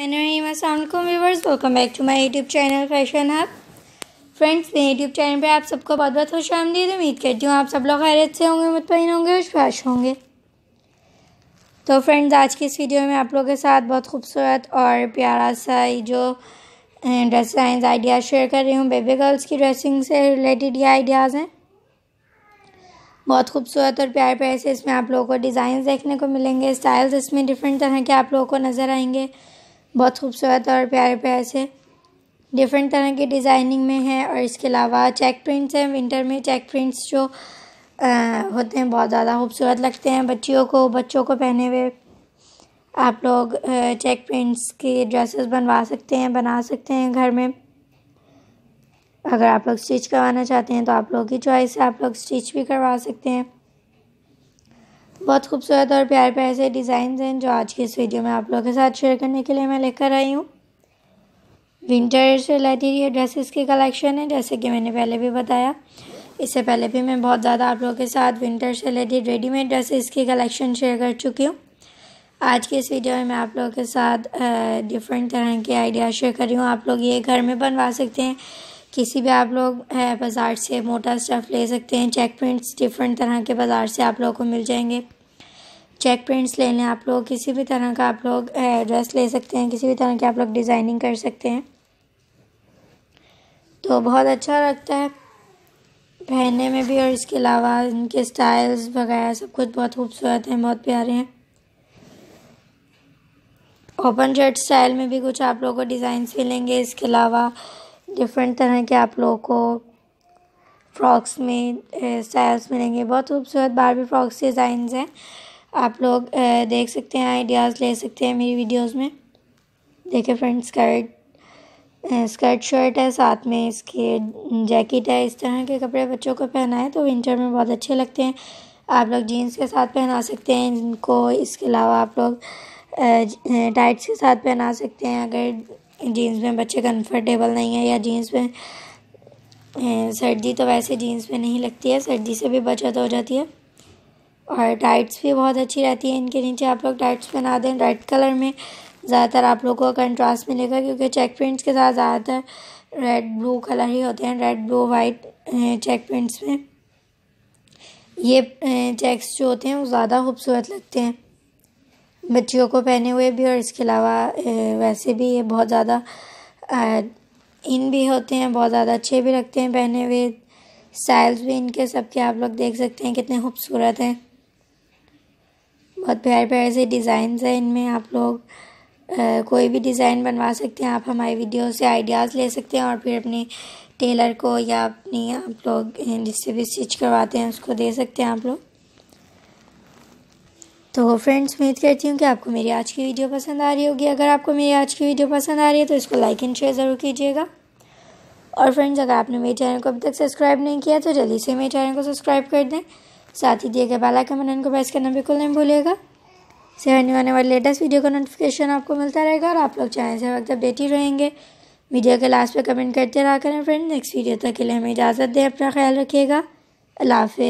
Aslam viewers welcome back to my YouTube channel fashion hub friends मेरे YouTube channel पे आप सबको बहुत बहुत खुश आमदीद उम्मीद करती हूँ आप सब लोग खैरत से होंगे मुतमिन होंगे और खुश होंगे तो फ्रेंड्स आज की इस वीडियो में आप लोगों के साथ बहुत खूबसूरत और प्यारा सा जो ड्रेस आइडियाज़ शेयर कर रही हूँ बेबी गर्ल्स की ड्रेसिंग से रिलेटेड ये आइडियाज़ हैं बहुत खूबसूरत और प्यारे प्यारे से इसमें आप लोगों को डिज़ाइन देखने को मिलेंगे स्टाइल्स इसमें डिफरेंट तरह के आप लोगों को नज़र आएंगे बहुत खूबसूरत और प्यारे प्यारे से डिफरेंट तरह के डिज़ाइनिंग में है और इसके अलावा चेक प्रिंट्स हैं विंटर में चेक प्रिंट्स जो आ, होते हैं बहुत ज़्यादा खूबसूरत लगते हैं बच्चियों को बच्चों को पहने हुए आप लोग चेक प्रिंट्स के ड्रेसेस बनवा सकते हैं बना सकते हैं घर में अगर आप लोग स्टिच करवाना चाहते हैं तो आप लोग की चॉइस है आप लोग स्टिच भी करवा सकते हैं बहुत खूबसूरत और प्यार प्यार से डिज़ाइन हैं जो आज की इस वीडियो में आप लोगों के साथ शेयर करने के लिए मैं लेकर आई हूँ विंटर से रिलेटेड ये ड्रेसेस की कलेक्शन है जैसे कि मैंने पहले भी बताया इससे पहले भी मैं बहुत ज़्यादा आप लोगों के साथ विंटर से रिलेटेड रेडीमेड ड्रेसेस की कलेक्शन शेयर कर चुकी हूँ आज की इस वीडियो में मैं आप लोगों के साथ डिफरेंट तरह के आइडिया शेयर कर रही हूँ आप लोग ये घर में बनवा सकते हैं किसी भी आप लोग बाज़ार से मोटा स्टफ़ ले सकते हैं चेक प्रिंट्स डिफरेंट तरह के बाज़ार से आप लोगों को मिल जाएंगे चेक प्रिंट्स ले लें आप लोग किसी भी तरह का आप लोग ड्रेस ले सकते हैं किसी भी तरह की आप लोग डिज़ाइनिंग कर सकते हैं तो बहुत अच्छा लगता है पहनने में भी और इसके अलावा इनके स्टाइल्स वगैरह सब कुछ बहुत खूबसूरत हैं बहुत प्यारे हैं ओपन शर्ट स्टाइल में भी कुछ आप लोगों को डिज़ाइन मिलेंगे इसके अलावा डिफरेंट तरह के आप लोगों को फ्रॉक्स में स्टाइल्स मिलेंगे बहुत खूबसूरत बारबी फ्रॉक्स डिज़ाइन हैं आप लोग देख सकते हैं आइडियाज़ ले सकते हैं मेरी वीडियोस में देखिए फ्रेंड स्कर्ट स्कर्ट शर्ट है साथ में इसके जैकेट है इस तरह के कपड़े बच्चों को है तो विंटर में बहुत अच्छे लगते हैं आप लोग जीन्स के साथ पहना सकते हैं इनको इसके अलावा आप लोग टाइट्स के साथ पहना सकते हैं अगर जीन्स में बच्चे कंफर्टेबल नहीं है या जीन्स में सर्दी तो वैसे जीन्स में नहीं लगती है सर्दी से भी बचत हो जाती है और टाइट्स भी बहुत अच्छी रहती है इनके नीचे आप लोग टाइट्स पहना दें रेड कलर में ज़्यादातर आप लोग को कंट्रास्ट मिलेगा क्योंकि चेक प्रिंट्स के साथ ज़्यादातर रेड ब्लू कलर ही होते हैं red blue white check prints में ये चेक्स जो होते हैं वो ज़्यादा खूबसूरत लगते हैं बच्चियों को पहने हुए भी और इसके अलावा वैसे भी ये बहुत ज़्यादा इन भी होते हैं बहुत ज़्यादा अच्छे भी लगते हैं पहने हुए स्टाइल्स भी इनके सबके आप लोग देख सकते हैं कितने खूबसूरत हैं बहुत प्यारे प्यारे से डिज़ाइंस हैं इनमें आप लोग कोई भी डिज़ाइन बनवा सकते हैं आप हमारी वीडियो से आइडियाज़ ले सकते हैं और फिर अपने टेलर को या अपनी आप लोग जिससे भी स्टिच करवाते हैं उसको दे सकते हैं आप लोग तो फ्रेंड्स उम्मीद करती हूँ कि आपको मेरी आज की वीडियो पसंद आ रही होगी अगर आपको मेरी आज की वीडियो पसंद आ रही है तो इसको लाइक एंड शेयर ज़रूर कीजिएगा और फ्रेंड्स अगर आपने मेरे चैनल को अब तक सब्सक्राइब नहीं किया तो जल्दी से मेरे चैनल को सब्सक्राइब कर दें साथ ही दिए गए बाला के मनन को प्रेस करना बिल्कुल नहीं भूलिएगा से आने वाले वाले लेटेस्ट वीडियो का नोटिफिकेशन आपको मिलता रहेगा और आप लोग चैनल से वक्त अपडेट ही रहेंगे वीडियो के लास्ट पर कमेंट करते रहा करें फ्रेंड नेक्स्ट वीडियो तक के लिए हमें इजाज़त दें अपना ख्याल रखिएगा अल्लाह हाफिज़